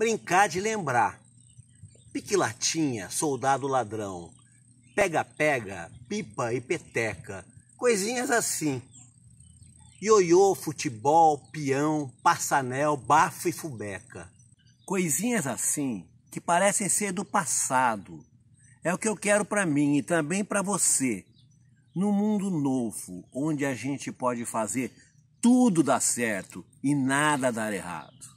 brincar de lembrar. piquilatinha, soldado ladrão, pega-pega, pipa e peteca, coisinhas assim. Ioiô, futebol, peão, passanel, bafo e fubeca. Coisinhas assim que parecem ser do passado. É o que eu quero para mim e também para você. Num mundo novo, onde a gente pode fazer tudo dar certo e nada dar errado.